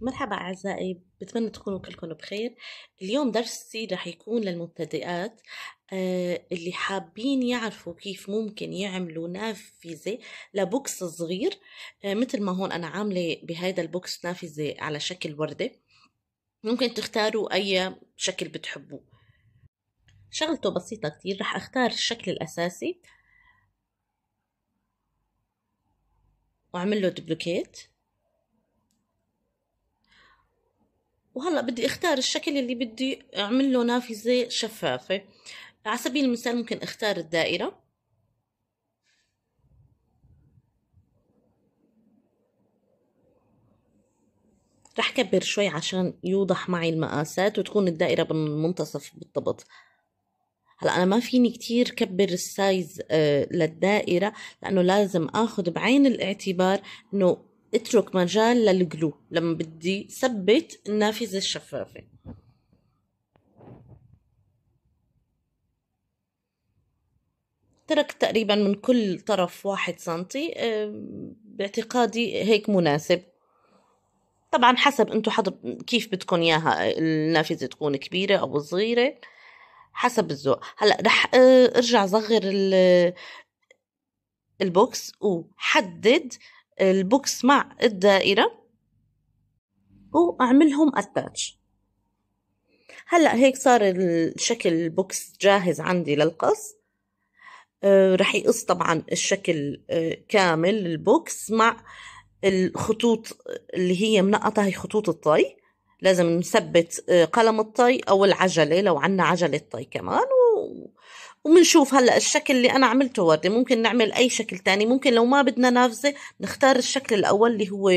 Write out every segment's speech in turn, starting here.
مرحبا أعزائي بتمنى تكونوا كلكم بخير اليوم درسي رح يكون للمبتدئات آه، اللي حابين يعرفوا كيف ممكن يعملوا نافذة لبوكس صغير آه، مثل ما هون أنا عاملة بهذا البوكس نافذة على شكل وردة ممكن تختاروا أي شكل بتحبوه شغلته بسيطة كتير رح أختار الشكل الأساسي وأعمل له دبلوكيت وهلا بدي اختار الشكل اللي بدي اعمل له نافذه شفافه على سبيل المثال ممكن اختار الدائره رح كبر شوي عشان يوضح معي المقاسات وتكون الدائرة بالمنتصف بالضبط هلا انا ما فيني كتير كبر السايز آه، للدائرة لانه لازم اخذ بعين الاعتبار انه اترك مجال للجلو لما بدي ثبت النافذة الشفافة تركت تقريبا من كل طرف واحد سنتي باعتقادي هيك مناسب طبعا حسب انتو حضر كيف بدكم اياها النافذة تكون كبيرة او صغيرة حسب الذوق هلا رح ارجع صغر البوكس وحدد البوكس مع الدائرة وأعملهم أتاتش هلأ هيك صار الشكل البوكس جاهز عندي للقص أه، رح يقص طبعا الشكل أه، كامل البوكس مع الخطوط اللي هي منقطة هي خطوط الطي لازم نثبت أه، قلم الطي أو العجلة لو عنا عجلة طي كمان وبنشوف هلا الشكل اللي انا عملته ورده ممكن نعمل اي شكل تاني ممكن لو ما بدنا نافذه نختار الشكل الاول اللي هو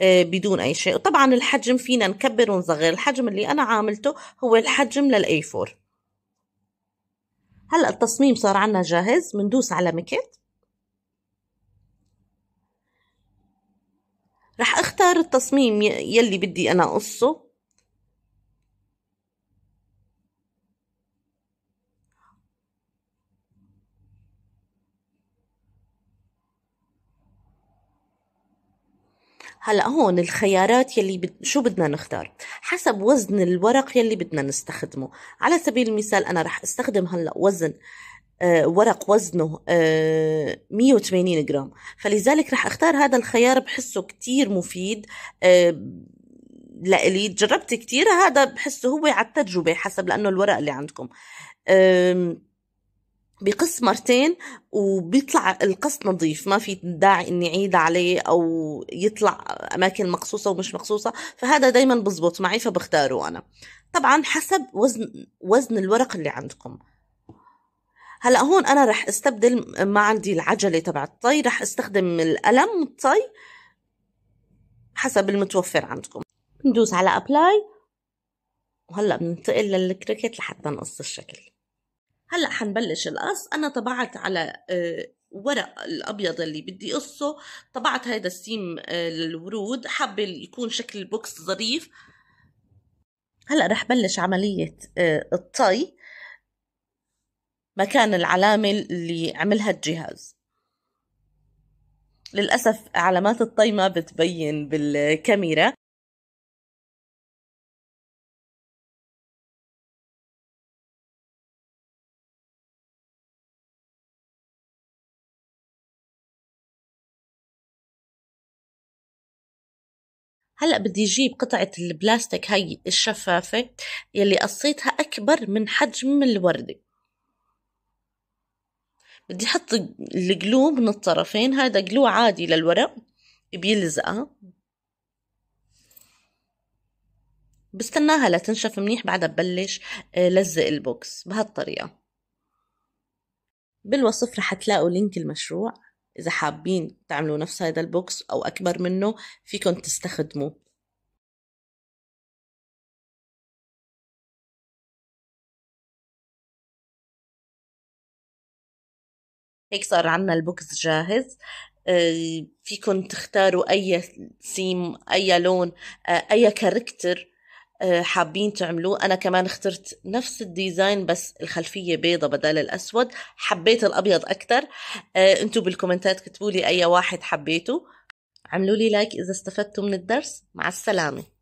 آه، بدون اي شيء وطبعا الحجم فينا نكبر ونصغر الحجم اللي انا عاملته هو الحجم للاي 4 هلا التصميم صار عنا جاهز بندوس على مكت رح اختار التصميم يلي بدي انا اقصه هلا هون الخيارات يلي بد... شو بدنا نختار حسب وزن الورق يلي بدنا نستخدمه على سبيل المثال انا رح استخدم هلا وزن آه ورق وزنه آه 180 جرام فلذلك رح اختار هذا الخيار بحسه كتير مفيد آه لإلي جربت كتير هذا بحسه هو على التجربة حسب لأنه الورق اللي عندكم بقص مرتين وبيطلع القص نظيف ما في داعي اني اعيد عليه او يطلع اماكن مقصوصه ومش مقصوصه فهذا دايما بزبط معي فبختاره انا طبعا حسب وزن وزن الورق اللي عندكم هلا هون انا رح استبدل ما عندي العجله تبع الطي رح استخدم القلم الطي حسب المتوفر عندكم ندوس على ابلاي وهلا بننتقل للكريكيت لحتى نقص الشكل هلا حنبلش القص انا طبعت على آه، ورق الابيض اللي بدي قصه طبعت هيدا السيم الورود آه، حابه يكون شكل البوكس ظريف هلا رح بلش عمليه آه، الطي مكان العلامه اللي عملها الجهاز للاسف علامات الطي ما بتبين بالكاميرا هلا بدي اجيب قطعه البلاستيك هاي الشفافه يلي قصيتها اكبر من حجم الورده بدي احط الجلو من الطرفين هذا جلو عادي للورق بيلزقها بستناها لتنشف منيح بعدها ببلش آه، لزق البوكس بهالطريقه بالوصف رح تلاقوا لينك المشروع إذا حابين تعملوا نفس هذا البوكس أو أكبر منه فيكم تستخدموه هيك صار عنا البوكس جاهز آه، فيكم تختاروا اي سيم اي لون آه، اي كاركتر آه، حابين تعملوه انا كمان اخترت نفس الديزاين بس الخلفيه بيضة بدل الاسود حبيت الابيض اكثر آه، انتوا بالكومنتات كتبوا لي اي واحد حبيته عملوا لي لايك اذا استفدتوا من الدرس مع السلامه